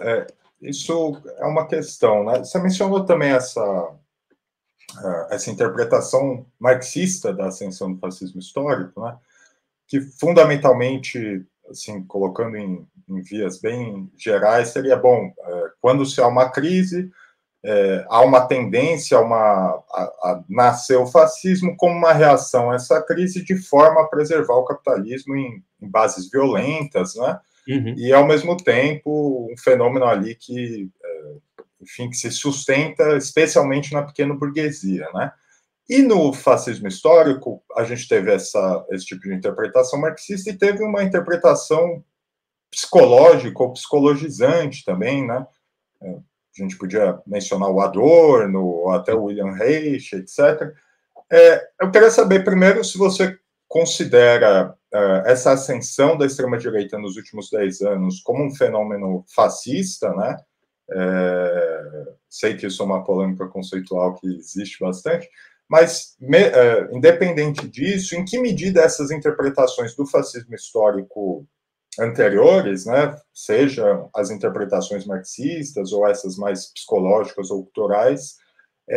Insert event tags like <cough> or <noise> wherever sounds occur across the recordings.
é, isso é uma questão, né? Você mencionou também essa é, essa interpretação marxista da ascensão do fascismo histórico, né? Que fundamentalmente, assim, colocando em, em vias bem gerais, seria bom é, quando se há uma crise é, há uma tendência uma, a, a, nascer o fascismo como uma reação a essa crise de forma a preservar o capitalismo em, em bases violentas, né? Uhum. E, ao mesmo tempo, um fenômeno ali que, é, enfim, que se sustenta especialmente na pequena burguesia, né? E no fascismo histórico, a gente teve essa, esse tipo de interpretação marxista e teve uma interpretação psicológica ou psicologizante também, né? É, a gente podia mencionar o Adorno, ou até o William Reich, etc. É, eu queria saber primeiro se você considera eh, essa ascensão da extrema-direita nos últimos 10 anos como um fenômeno fascista, né? É, sei que isso é uma polêmica conceitual que existe bastante, mas, me, eh, independente disso, em que medida essas interpretações do fascismo histórico anteriores, né, sejam as interpretações marxistas ou essas mais psicológicas ou culturais,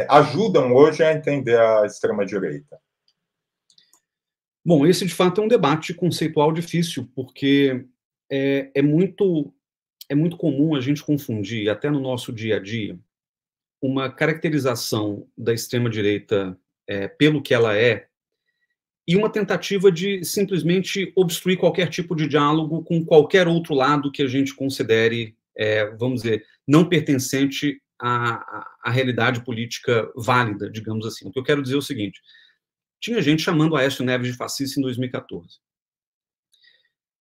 ajudam hoje a entender a extrema-direita? Bom, esse de fato é um debate conceitual difícil, porque é, é, muito, é muito comum a gente confundir, até no nosso dia a dia, uma caracterização da extrema-direita é, pelo que ela é e uma tentativa de simplesmente obstruir qualquer tipo de diálogo com qualquer outro lado que a gente considere, é, vamos dizer, não pertencente à, à realidade política válida, digamos assim. O que eu quero dizer é o seguinte: tinha gente chamando Aécio Neves de fascista em 2014.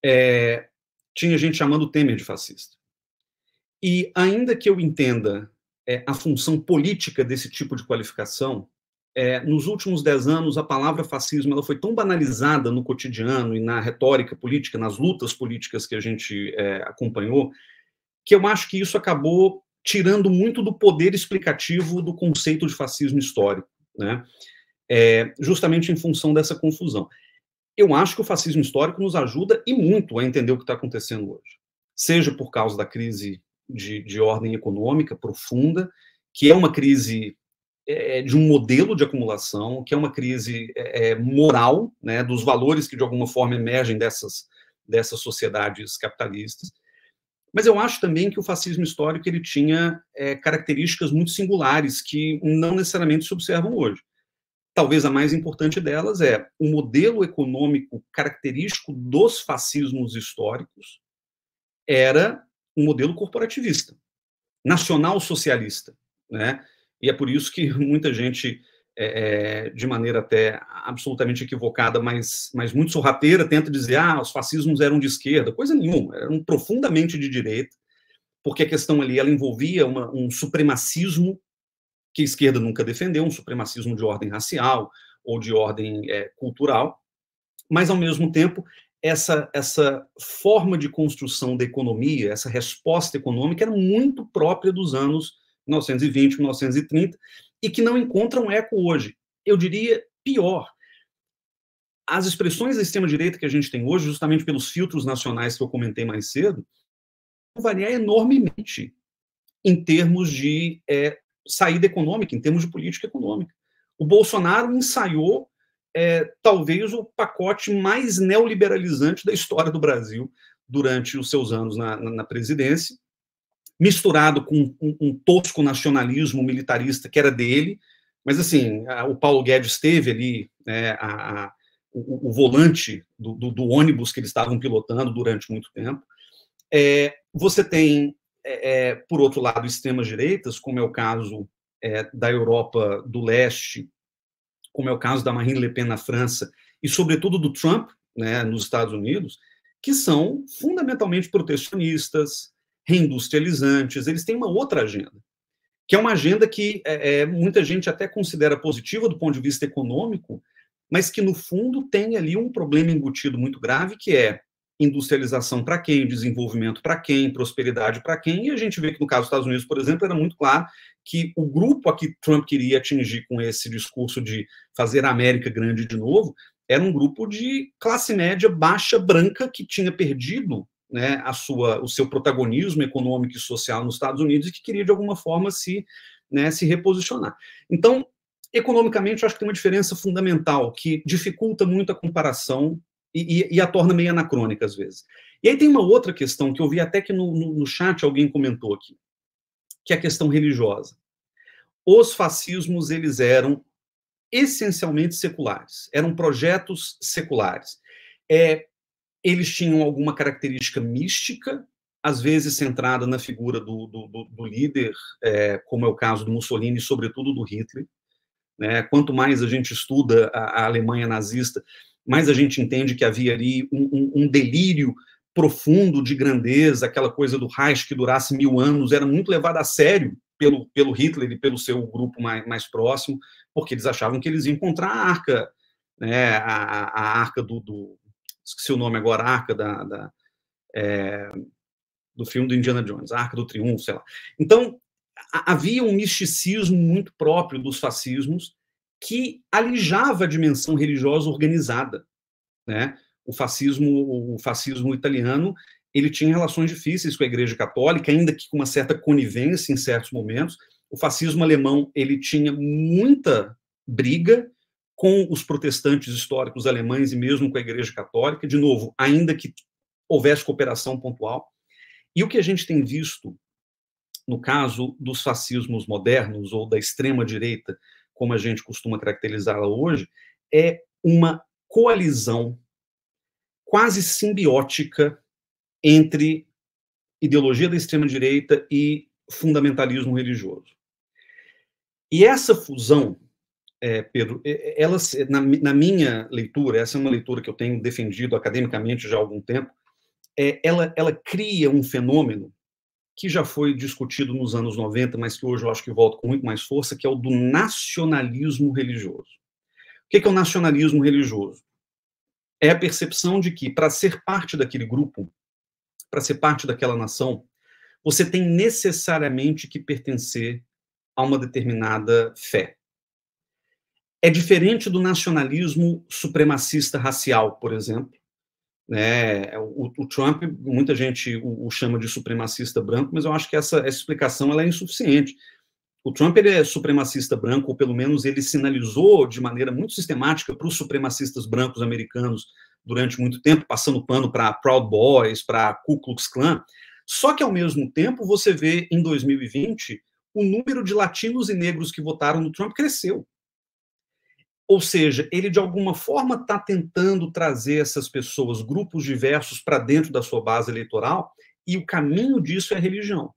É, tinha gente chamando Temer de fascista. E ainda que eu entenda é, a função política desse tipo de qualificação, é, nos últimos dez anos a palavra fascismo ela foi tão banalizada no cotidiano e na retórica política, nas lutas políticas que a gente é, acompanhou, que eu acho que isso acabou tirando muito do poder explicativo do conceito de fascismo histórico, né? é, justamente em função dessa confusão. Eu acho que o fascismo histórico nos ajuda e muito a entender o que está acontecendo hoje, seja por causa da crise de, de, ordem econômica profunda, que é uma crise é, de um modelo de acumulação, que é uma crise é, é moral, né, dos valores que de alguma forma emergem dessas, dessas sociedades capitalistas. Mas eu acho também que o fascismo histórico ele tinha é, características muito singulares que não necessariamente se observam hoje. Talvez a mais importante delas é o modelo econômico característico dos fascismos históricos era um modelo corporativista, nacional-socialista. Né? E é por isso que <laughs> muita gente, é, é, de maneira até absolutamente equivocada, mas, mas muito sorrateira, tenta dizer ah, os fascismos eram de esquerda. Coisa nenhuma, eram profundamente de direita, porque a questão ali ela envolvia uma, um supremacismo que a esquerda nunca defendeu, um supremacismo de ordem racial ou de ordem é, cultural, mas, ao mesmo tempo, essa, essa forma de construção da economia, essa resposta econômica, era muito própria dos anos 1920, 1930, e que não encontra um eco hoje. Eu diria pior. As expressões da extrema-direita que a gente tem hoje, justamente pelos filtros nacionais que eu comentei mais cedo, vão variar enormemente em termos de é, saída econômica, em termos de política econômica. O Bolsonaro ensaiou é, talvez o pacote mais neoliberalizante da história do Brasil durante os seus anos na, na, na presidência, misturado com um, um, tosco nacionalismo militarista que era dele, mas assim, a, o Paulo Guedes teve ali né, a, a, o, o, volante do, do, do, ônibus que eles estavam pilotando durante muito tempo. É, você tem é, é, por outro lado, extremas direitas, como é o caso é, da Europa do Leste, como é o caso da Marine Le Pen na França, e sobretudo do Trump né, nos Estados Unidos, que são fundamentalmente protecionistas, reindustrializantes, eles têm uma outra agenda, que é uma agenda que é, é muita gente até considera positiva do ponto de vista econômico, mas que, no fundo, tem ali um problema embutido muito grave, que é industrialização para quem, desenvolvimento para quem, prosperidade para quem, e a gente vê que no caso dos Estados Unidos, por exemplo, era muito claro que o grupo a que Trump queria atingir com esse discurso de fazer a América grande de novo era um grupo de classe média baixa branca que tinha perdido né, a sua, o seu protagonismo econômico e social nos Estados Unidos e que queria de alguma forma se, né, se reposicionar. Então, economicamente, eu acho que tem uma diferença fundamental que dificulta muito a comparação e, e, e, a torna meio anacrônica às vezes. E aí tem uma outra questão que eu vi até que no, no, no chat alguém comentou aqui, que é a questão religiosa. Os fascismos, eles eram essencialmente seculares, eram projetos seculares. É, eles tinham alguma característica mística, às vezes centrada na figura do, do, do, do líder, é, como é o caso do Mussolini, e sobretudo do Hitler. Né? Quanto mais a gente estuda a, a Alemanha nazista, mais a gente entende que havia ali um, um, um delírio profundo de grandeza, aquela coisa do Reich que durasse mil anos, era muito levada a sério pelo, pelo Hitler e pelo seu grupo mais, mais próximo, porque eles achavam que eles iam encontrar a arca, né, a, a arca do, do, esqueci o nome agora, a arca da, da é, do filme do Indiana Jones, a arca do triunfo, sei lá. Então, havia um misticismo muito próprio dos fascismos, que alijava a dimensão religiosa organizada, né? O fascismo, o fascismo italiano, ele tinha relações difíceis com a Igreja Católica, ainda que com uma certa conivência em certos momentos. O fascismo alemão, ele tinha muita briga com os protestantes históricos alemães e mesmo com a Igreja Católica, de novo, ainda que houvesse cooperação pontual. E o que a gente tem visto no caso dos fascismos modernos ou da extrema direita como a gente costuma caracterizá-la hoje, é uma coalizão quase simbiótica entre ideologia da extrema-direita e fundamentalismo religioso. E essa fusão, é, Pedro, é, é, ela, na, na, minha leitura, essa é uma leitura que eu tenho defendido academicamente já há algum tempo, é, ela, ela cria um fenômeno que já foi discutido nos anos 90, mas que hoje eu acho que volta com muito mais força, que é o do nacionalismo religioso. O que é, que é o nacionalismo religioso? É a percepção de que, para ser parte daquele grupo, para ser parte daquela nação, você tem necessariamente que pertencer a uma determinada fé. É diferente do nacionalismo supremacista racial, por exemplo, né? É, o, o, Trump, muita gente o, o, chama de supremacista branco, mas eu acho que essa, essa explicação ela é insuficiente. O Trump ele é supremacista branco, ou pelo menos ele sinalizou de maneira muito sistemática para os supremacistas brancos americanos durante muito tempo, passando pano para Proud Boys, para Ku Klux Klan. Só que, ao mesmo tempo, você vê em 2020 o número de latinos e negros que votaram no Trump cresceu. Ou seja, ele de alguma forma está tentando trazer essas pessoas, grupos diversos, para dentro da sua base eleitoral, e o caminho disso é a religião.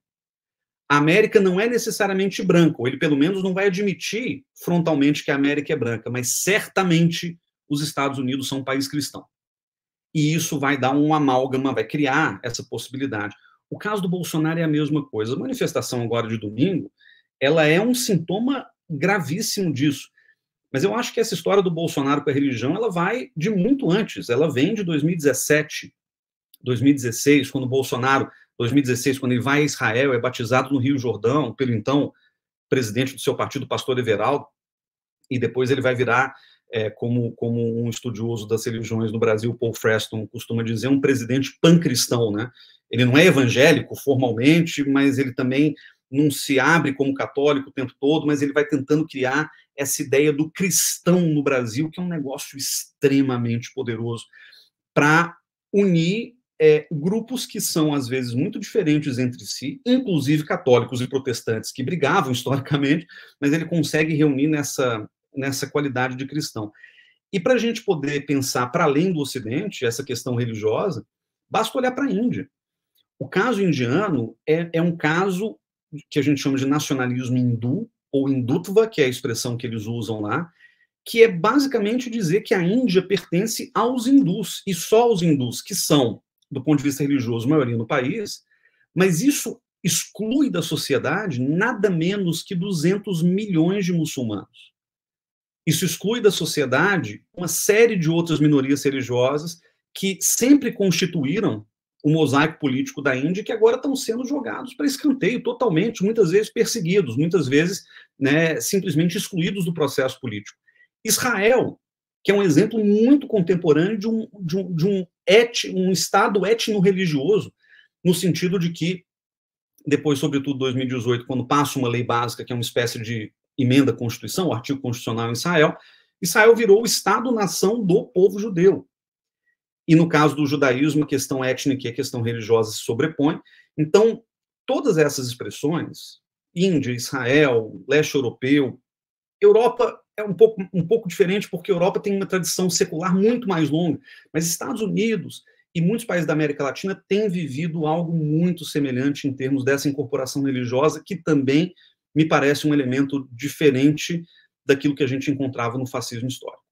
A América não é necessariamente branca, ou ele pelo menos não vai admitir frontalmente que a América é branca, mas certamente os Estados Unidos são um país cristão. E isso vai dar um amálgama, vai criar essa possibilidade. O caso do Bolsonaro é a mesma coisa. A manifestação agora de domingo, ela é um sintoma gravíssimo disso. Mas eu acho que essa história do Bolsonaro com a religião, ela vai de muito antes, ela vem de 2017, 2016, quando o Bolsonaro, 2016, quando ele vai a Israel, é batizado no Rio Jordão pelo então presidente do seu partido, pastor Everaldo, e depois ele vai virar, é, como, como um estudioso das religiões no Brasil, Paul Freston costuma dizer, um presidente pancristão, né? Ele não é evangélico formalmente, mas ele também não se abre como católico o tempo todo, mas ele vai tentando criar essa ideia do cristão no Brasil, que é um negócio extremamente poderoso, para unir é, grupos que são, às vezes, muito diferentes entre si, inclusive católicos e protestantes, que brigavam historicamente, mas ele consegue reunir nessa, nessa qualidade de cristão. E para a gente poder pensar para além do Ocidente, essa questão religiosa, basta olhar para a Índia. O caso indiano é, é um caso que a gente chama de nacionalismo hindu, ou Hindutva, que é a expressão que eles usam lá, que é basicamente dizer que a Índia pertence aos hindus, e só aos hindus, que são, do ponto de vista religioso, a maioria no país, mas isso exclui da sociedade nada menos que 200 milhões de muçulmanos. Isso exclui da sociedade uma série de outras minorias religiosas que sempre constituíram o mosaico político da Índia, que agora estão sendo jogados para escanteio totalmente, muitas vezes perseguidos, muitas vezes né, simplesmente excluídos do processo político. Israel, que é um exemplo muito contemporâneo de um, de um, de um, et, um Estado etno-religioso, no sentido de que, depois, sobretudo, 2018, quando passa uma lei básica, que é uma espécie de emenda à Constituição, o artigo constitucional em Israel, Israel virou o Estado-nação do povo judeu. E no caso do judaísmo, a questão étnica e a questão religiosa se sobrepõem. Então, todas essas expressões, Índia, Israel, leste europeu, Europa é um pouco, um pouco diferente, porque a Europa tem uma tradição secular muito mais longa, mas Estados Unidos e muitos países da América Latina têm vivido algo muito semelhante em termos dessa incorporação religiosa, que também me parece um elemento diferente daquilo que a gente encontrava no fascismo histórico.